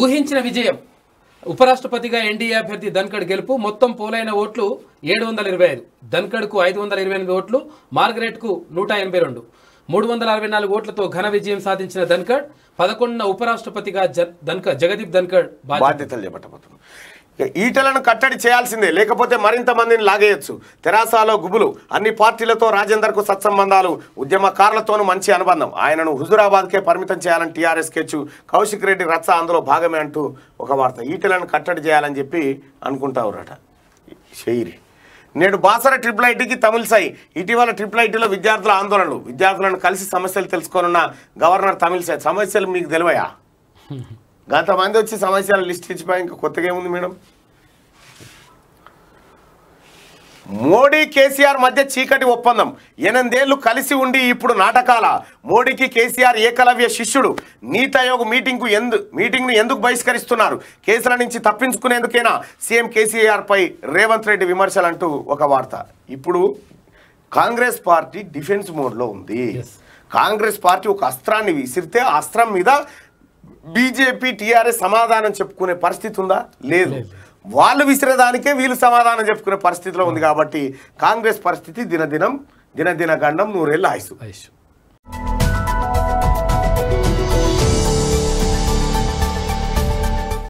ఊహించిన విజయం ఉపరాష్ట్రపతిగా ఎన్డీఏ అభ్యర్థి ధన్కడ్ గెలుపు మొత్తం పోలైన ఓట్లు ఏడు వందల ఇరవై ఐదు ధన్కడ్కు ఐదు వందల ఇరవై ఎనిమిది ఓట్లు మార్గరెట్కు నూట ఎనభై రెండు మూడు వందల అరవై నాలుగు ఓట్లతో ఘన విజయం సాధించిన ధన్కడ్ పదకొండున ఉపరాష్ట్రపతిగా ధన్కడ్ జగదీప్ ధన్కడ్ బాధ్యతలు చేపట్టబోతున్నారు ఈటలను కట్టడి చేయాల్సిందే లేకపోతే మరింత మందిని లాగేయచ్చు తెరాసాలో గుబులు అన్ని పార్టీలతో రాజేందర్కు సత్సంబంధాలు ఉద్యమకారులతోనూ మంచి అనుబంధం ఆయనను హుజురాబాద్కే పరిమితం చేయాలని టీఆర్ఎస్ కెచ్చు కౌశిక్ రెడ్డి రచ్చ అందులో భాగమే అంటూ ఒక వార్త ఈటలను కట్టడి చేయాలని చెప్పి అనుకుంటావురట షెయిరి నేడు బాసర ట్రిపుల్ ఐటీకి సై ఇటీవల ట్రిపుల్ ఐటీలో విద్యార్థుల ఆందోళనలు విద్యార్థులను కలిసి సమస్యలు తెలుసుకోనున్న గవర్నర్ సై సమస్యలు మీకు తెలివయా గతమంది వచ్చి సమస్యలు లిస్ట్ ఇచ్చిపోయి ఇంకా కొత్తగా ఏముంది మేడం మోడీ కేసీఆర్ మధ్య చీకటి ఒప్పందం ఎనిమిదేళ్లు కలిసి ఉండి ఇప్పుడు నాటకాల మోడీకి కేసీఆర్ ఏకలవ్య శిష్యుడు నీతి ఆయోగ్ మీటింగ్కు ఎందు మీటింగ్ను ఎందుకు బహిష్కరిస్తున్నారు కేసుల నుంచి తప్పించుకునేందుకైనా సీఎం కేసీఆర్పై రేవంత్ రెడ్డి విమర్శలు అంటూ ఒక వార్త ఇప్పుడు కాంగ్రెస్ పార్టీ డిఫెన్స్ మోడ్లో ఉంది కాంగ్రెస్ పార్టీ ఒక అస్త్రాన్ని విసిరితే అస్త్రం మీద బీజేపీ టీఆర్ఎస్ సమాధానం చెప్పుకునే పరిస్థితి ఉందా లేదు వాళ్ళు విసిరేదానికే వీళ్ళు సమాధానం చెప్పుకునే పరిస్థితిలో ఉంది కాబట్టి కాంగ్రెస్ పరిస్థితి దినదినం దినదిన గండం నూరేళ్ళు ఆయుసు